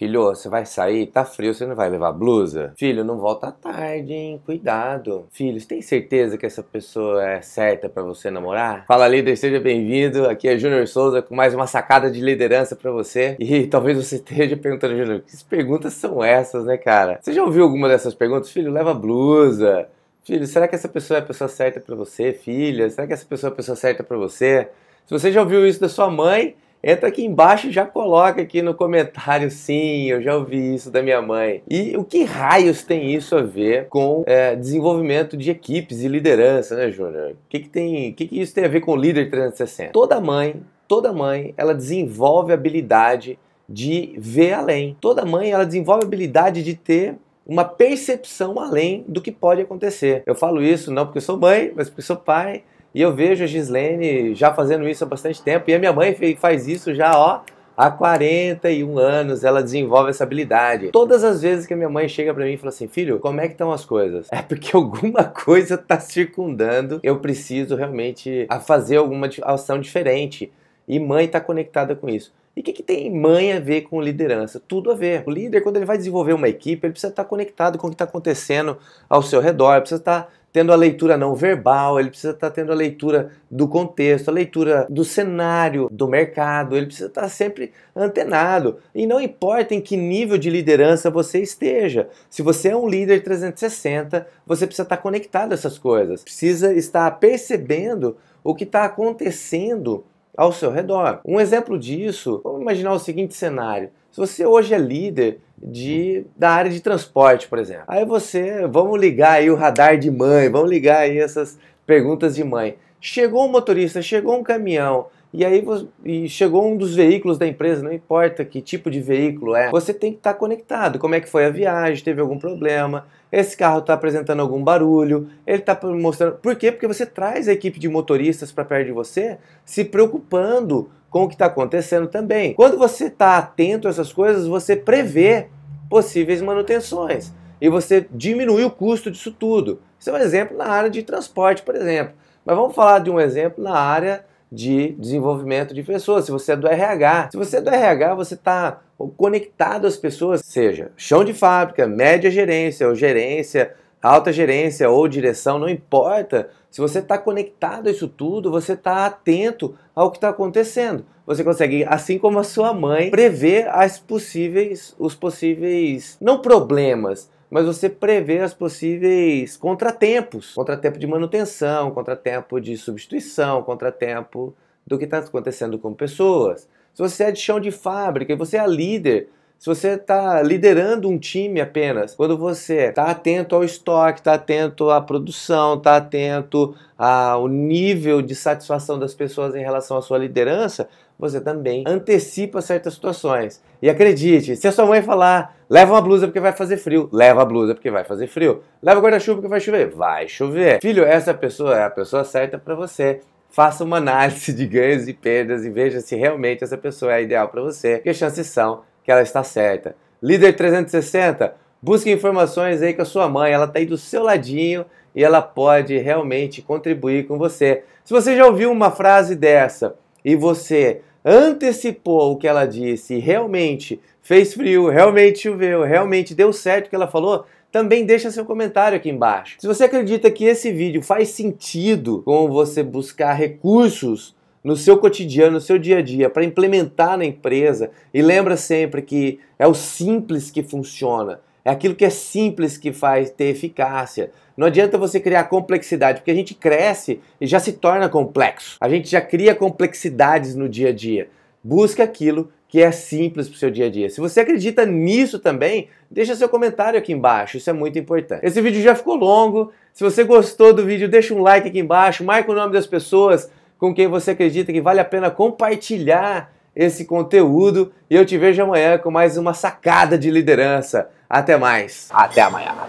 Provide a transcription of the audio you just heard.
Filho, você vai sair? Tá frio, você não vai levar blusa? Filho, não volta tarde, hein? Cuidado. Filho, você tem certeza que essa pessoa é certa para você namorar? Fala, líder, seja bem-vindo. Aqui é Júnior Souza com mais uma sacada de liderança para você. E talvez você esteja perguntando, Júnior, que perguntas são essas, né, cara? Você já ouviu alguma dessas perguntas? Filho, leva blusa. Filho, será que essa pessoa é a pessoa certa para você? Filha, será que essa pessoa é a pessoa certa para você? Se você já ouviu isso da sua mãe, entra aqui embaixo e já coloca aqui no comentário, sim, eu já ouvi isso da minha mãe. E o que raios tem isso a ver com é, desenvolvimento de equipes e liderança, né, Júnior? O que, que, tem, que, que isso tem a ver com o líder 360? Toda mãe, toda mãe, ela desenvolve a habilidade de ver além. Toda mãe, ela desenvolve a habilidade de ter uma percepção além do que pode acontecer. Eu falo isso não porque eu sou mãe, mas porque eu sou pai, e eu vejo a Gislene já fazendo isso há bastante tempo. E a minha mãe faz isso já, ó, há 41 anos ela desenvolve essa habilidade. Todas as vezes que a minha mãe chega para mim e fala assim, filho, como é que estão as coisas? É porque alguma coisa tá circundando, eu preciso realmente fazer alguma ação diferente. E mãe está conectada com isso. E o que, que, tem mãe a ver com liderança? Tudo a ver. O líder, quando ele vai desenvolver uma equipe, ele precisa estar tá conectado com o que está acontecendo ao seu redor, precisa estar tá tendo a leitura não verbal, ele precisa estar tá tendo a leitura do contexto, a leitura do cenário, do mercado, ele precisa estar tá sempre antenado. E não importa em que nível de liderança você esteja, se você é um líder 360, você precisa estar tá conectado a essas coisas, precisa estar percebendo o que está acontecendo ao seu redor. Um exemplo disso, vamos imaginar o seguinte cenário. Se você hoje é líder de, da área de transporte, por exemplo, aí você, vamos ligar aí o radar de mãe, vamos ligar aí essas perguntas de mãe. Chegou um motorista, chegou um caminhão, e aí e chegou um dos veículos da empresa, não importa que tipo de veículo é, você tem que estar tá conectado. Como é que foi a viagem? Teve algum problema? Esse carro está apresentando algum barulho? Ele está mostrando. Por quê? Porque você traz a equipe de motoristas para perto de você, se preocupando com o que está acontecendo também. Quando você está atento a essas coisas, você prevê possíveis manutenções e você diminui o custo disso tudo. Isso é um exemplo na área de transporte, por exemplo. Mas vamos falar de um exemplo na área de desenvolvimento de pessoas, se você é do RH. Se você é do RH, você está conectado às pessoas, seja chão de fábrica, média gerência ou gerência, alta gerência ou direção, não importa. Se você está conectado a isso tudo, você está atento ao que está acontecendo. Você consegue, assim como a sua mãe, prever as possíveis, os possíveis, não problemas, mas você prevê as possíveis contratempos, contratempo de manutenção, contratempo de substituição, contratempo do que está acontecendo com pessoas. Se você é de chão de fábrica e você é líder, se você está liderando um time apenas, quando você está é, atento ao estoque, está atento à produção, está atento ao nível de satisfação das pessoas em relação à sua liderança, você também antecipa certas situações. E acredite, se a sua mãe falar Leva uma blusa porque vai fazer frio. Leva a blusa porque vai fazer frio. Leva guarda-chuva porque vai chover. Vai chover. Filho, essa pessoa é a pessoa certa para você. Faça uma análise de ganhos e perdas e veja se realmente essa pessoa é ideal para você. Que chances são que ela está certa. Líder 360, busque informações aí com a sua mãe. Ela está aí do seu ladinho e ela pode realmente contribuir com você. Se você já ouviu uma frase dessa e você antecipou o que ela disse, realmente fez frio, realmente choveu, realmente deu certo o que ela falou, também deixa seu comentário aqui embaixo. Se você acredita que esse vídeo faz sentido com você buscar recursos no seu cotidiano, no seu dia a dia, para implementar na empresa, e lembra sempre que é o simples que funciona. É aquilo que é simples que faz ter eficácia. Não adianta você criar complexidade, porque a gente cresce e já se torna complexo. A gente já cria complexidades no dia a dia. Busca aquilo que é simples para o seu dia a dia. Se você acredita nisso também, deixa seu comentário aqui embaixo, isso é muito importante. Esse vídeo já ficou longo, se você gostou do vídeo, deixa um like aqui embaixo, marca o nome das pessoas com quem você acredita que vale a pena compartilhar esse conteúdo e eu te vejo amanhã com mais uma sacada de liderança. Até mais. Até amanhã.